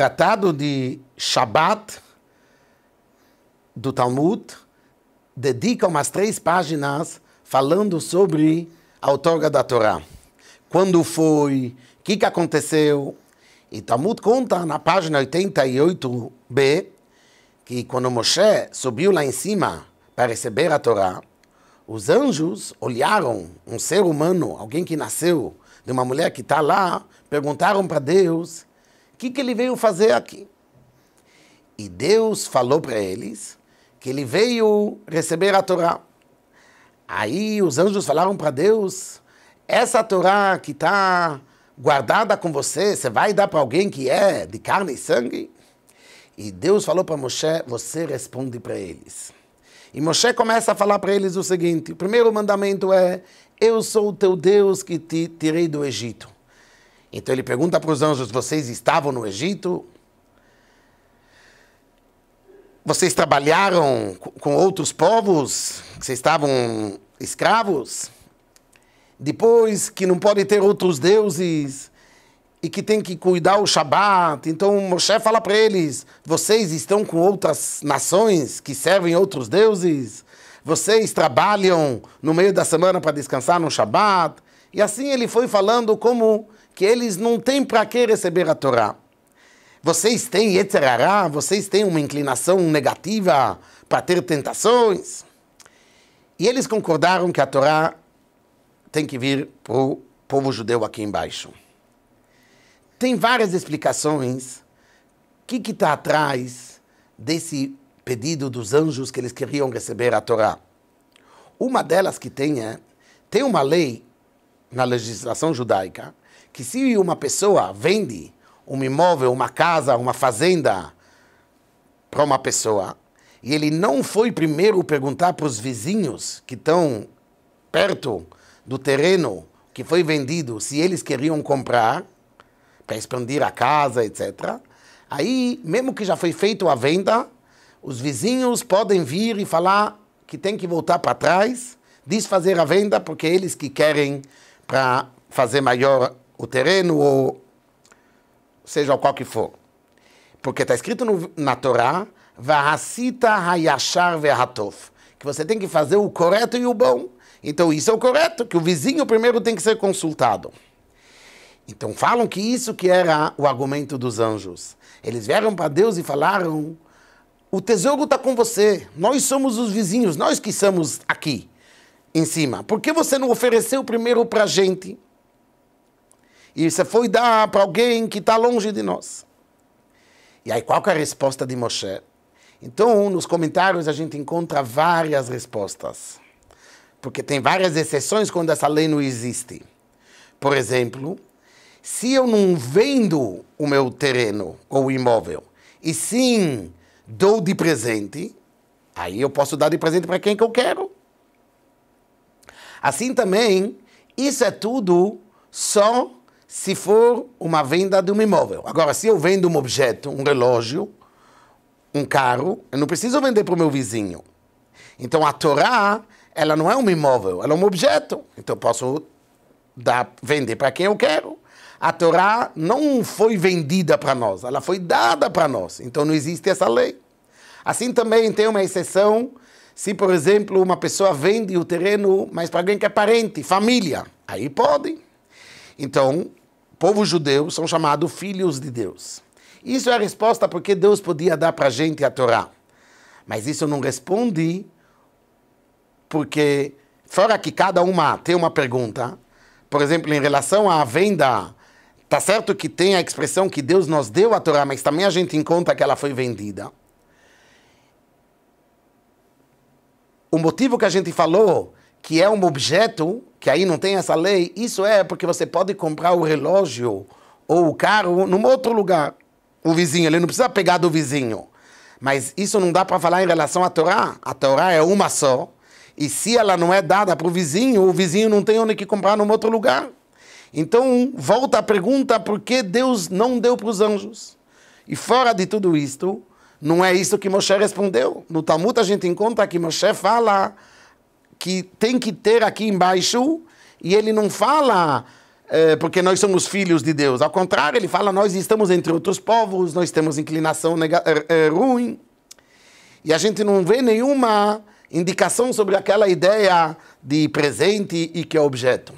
tratado de Shabat do Talmud dedica umas três páginas falando sobre a outorga da Torá. Quando foi, o que, que aconteceu. E Talmud conta na página 88b que quando Moshe subiu lá em cima para receber a Torá, os anjos olharam um ser humano, alguém que nasceu de uma mulher que está lá, perguntaram para Deus que, que ele veio fazer aqui? E Deus falou para eles que ele veio receber a Torá. Aí os anjos falaram para Deus: essa Torá que está guardada com você, você vai dar para alguém que é de carne e sangue? E Deus falou para Moshe: você responde para eles. E Moshe começa a falar para eles o seguinte: o primeiro mandamento é: Eu sou o teu Deus que te tirei do Egito. Então ele pergunta para os anjos: Vocês estavam no Egito? Vocês trabalharam com outros povos? Vocês estavam escravos? Depois que não pode ter outros deuses e que tem que cuidar o Shabat. Então Moshe fala para eles: Vocês estão com outras nações que servem outros deuses? Vocês trabalham no meio da semana para descansar no Shabat? E assim ele foi falando como que eles não têm para que receber a Torá. Vocês têm etzerará, vocês têm uma inclinação negativa para ter tentações. E eles concordaram que a Torá tem que vir para o povo judeu aqui embaixo. Tem várias explicações. O que está atrás desse pedido dos anjos que eles queriam receber a Torá? Uma delas que tem é, tem uma lei na legislação judaica que se uma pessoa vende um imóvel, uma casa, uma fazenda para uma pessoa, e ele não foi primeiro perguntar para os vizinhos que estão perto do terreno que foi vendido se eles queriam comprar para expandir a casa, etc. Aí, mesmo que já foi feita a venda, os vizinhos podem vir e falar que tem que voltar para trás, desfazer a venda porque eles que querem para fazer maior o terreno ou seja qual que for. Porque está escrito no, na Torá, Vahasita Hayashar Vehatov, que você tem que fazer o correto e o bom. Então isso é o correto, que o vizinho primeiro tem que ser consultado. Então falam que isso que era o argumento dos anjos. Eles vieram para Deus e falaram: o tesouro está com você, nós somos os vizinhos, nós que estamos aqui em cima. Por que você não ofereceu primeiro para a gente? e você foi dar para alguém que está longe de nós. E aí, qual é a resposta de Moshe? Então, nos comentários a gente encontra várias respostas. Porque tem várias exceções quando essa lei não existe. Por exemplo, se eu não vendo o meu terreno ou imóvel, e sim dou de presente, aí eu posso dar de presente para quem que eu quero. Assim também, isso é tudo só se for uma venda de um imóvel. Agora, se eu vendo um objeto, um relógio, um carro, eu não preciso vender para o meu vizinho. Então, a Torá, ela não é um imóvel, ela é um objeto. Então, eu posso dar, vender para quem eu quero. A Torá não foi vendida para nós, ela foi dada para nós. Então, não existe essa lei. Assim também tem uma exceção se, por exemplo, uma pessoa vende o terreno, mas para alguém que é parente, família, aí pode. Então, povo judeu são chamados filhos de Deus. Isso é a resposta porque Deus podia dar para a gente a Torá. Mas isso não responde porque, fora que cada uma tem uma pergunta, por exemplo, em relação à venda, tá certo que tem a expressão que Deus nos deu a Torá, mas também a gente encontra que ela foi vendida. O motivo que a gente falou que é um objeto que aí não tem essa lei, isso é porque você pode comprar o relógio ou o carro num outro lugar. O vizinho, ele não precisa pegar do vizinho. Mas isso não dá para falar em relação à Torá. A Torá é uma só. E se ela não é dada para o vizinho, o vizinho não tem onde que comprar num outro lugar. Então, volta a pergunta por que Deus não deu para os anjos? E fora de tudo isto, não é isso que Moshe respondeu. No Talmud a gente encontra que Moshe fala que tem que ter aqui embaixo, e ele não fala é, porque nós somos filhos de Deus. Ao contrário, ele fala nós estamos entre outros povos, nós temos inclinação é, é, ruim. E a gente não vê nenhuma indicação sobre aquela ideia de presente e que é objeto.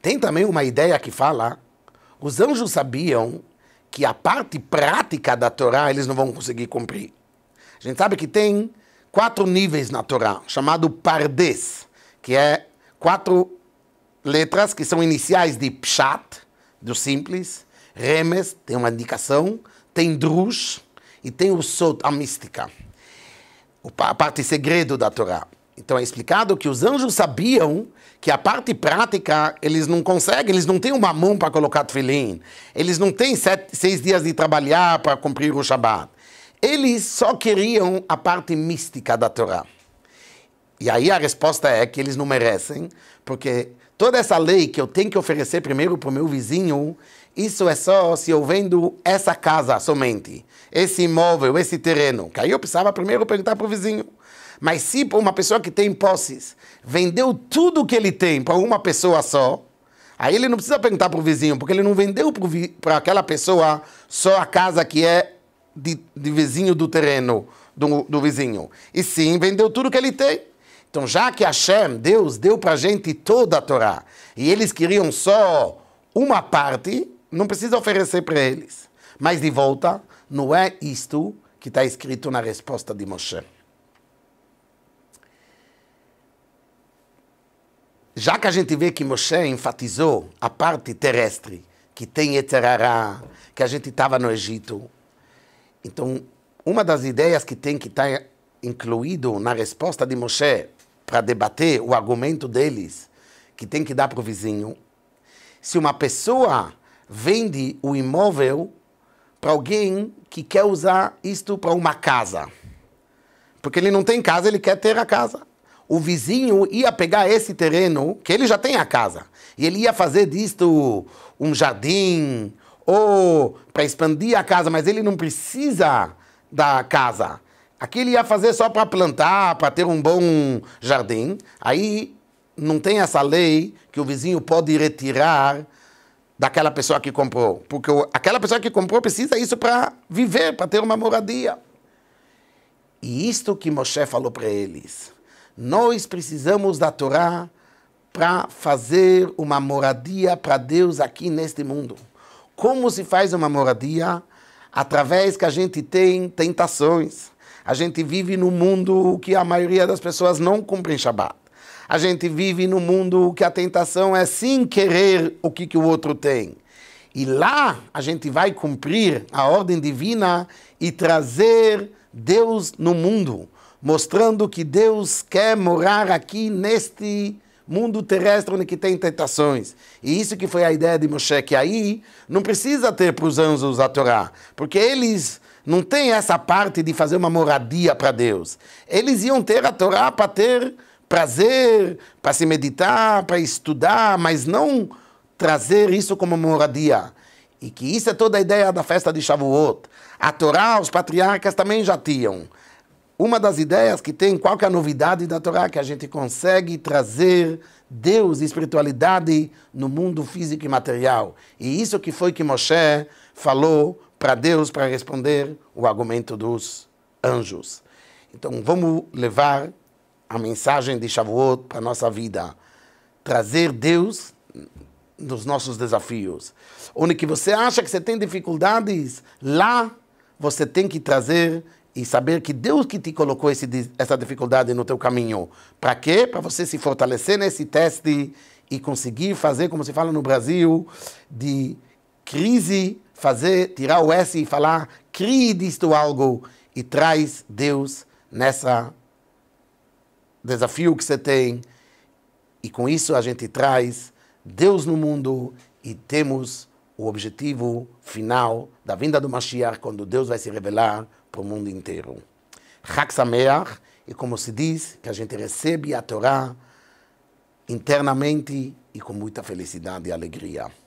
Tem também uma ideia que fala: os anjos sabiam que a parte prática da Torá eles não vão conseguir cumprir. A gente sabe que tem quatro níveis na Torá, chamado Pardes, que é quatro letras que são iniciais de Pshat, do simples, Remes, tem uma indicação, tem Drush e tem o Sot, a mística, a parte segredo da Torá. Então é explicado que os anjos sabiam que a parte prática eles não conseguem, eles não têm uma mão para colocar tefilim, eles não têm sete, seis dias de trabalhar para cumprir o Shabat. Eles só queriam a parte mística da Torá. E aí a resposta é que eles não merecem, porque toda essa lei que eu tenho que oferecer primeiro para o meu vizinho, isso é só se eu vendo essa casa somente, esse imóvel, esse terreno. Que aí eu precisava primeiro perguntar para o vizinho. Mas se uma pessoa que tem posses vendeu tudo que ele tem para uma pessoa só, aí ele não precisa perguntar para o vizinho, porque ele não vendeu para aquela pessoa só a casa que é de, de vizinho do terreno do, do, vizinho. E sim, vendeu tudo que ele tem. Então, já que Hashem, Deus, deu para a gente toda a Torá, e eles queriam só uma parte, não precisa oferecer para eles. Mas, de volta, não é isto que está escrito na resposta de Moshe. Já que a gente vê que Moshe enfatizou a parte terrestre, que tem Eterará, que a gente estava no Egito, então, uma das ideias que tem que estar tá incluído na resposta de Moshe para debater o argumento deles, que tem que dar para o vizinho, se uma pessoa vende o imóvel para alguém que quer usar isto para uma casa. Porque ele não tem casa, ele quer ter a casa. O vizinho ia pegar esse terreno, que ele já tem a casa, e ele ia fazer disto um jardim, ou para expandir a casa, mas ele não precisa da casa. Aqui ele ia fazer só para plantar, para ter um bom jardim. Aí não tem essa lei que o vizinho pode retirar daquela pessoa que comprou, porque aquela pessoa que comprou precisa isso para viver, para ter uma moradia. E isto que Moshe falou para eles. Nós precisamos da Torá para fazer uma moradia para Deus aqui neste mundo. Como se faz uma moradia? Através que a gente tem tentações. A gente vive num mundo que a maioria das pessoas não cumprem Shabbat. A gente vive num mundo que a tentação é sim querer o que, que o outro tem. E lá a gente vai cumprir a ordem divina e trazer Deus no mundo, mostrando que Deus quer morar aqui neste mundo terrestre onde que tem tentações. E isso que foi a ideia de Moshe, que aí não precisa ter para os anjos a Torá, porque eles não têm essa parte de fazer uma moradia para Deus. Eles iam ter a Torá para ter prazer, para se meditar, para estudar, mas não trazer isso como moradia. E que isso é toda a ideia da festa de Shavuot. A Torá, os patriarcas também já tinham uma das ideias que tem, qual que é a novidade da Torá, que a gente consegue trazer Deus e espiritualidade no mundo físico e material. E isso que foi que Moshe falou para Deus para responder o argumento dos anjos. Então vamos levar a mensagem de Shavuot para a nossa vida. Trazer Deus nos nossos desafios. Onde que você acha que você tem dificuldades, lá você tem que trazer e saber que Deus que te colocou esse, essa dificuldade no teu caminho. Para quê? Para você se fortalecer nesse teste e conseguir fazer, como se fala no Brasil, de crise, fazer, tirar o S e falar, crie disto algo e traz Deus nessa desafio que você tem. E com isso a gente traz Deus no mundo e temos o objetivo final da vinda do Mashiach, quando Deus vai se revelar para o mundo inteiro. Chag Sameach, e como se diz, que a gente recebe a Torá internamente e com muita felicidade e alegria.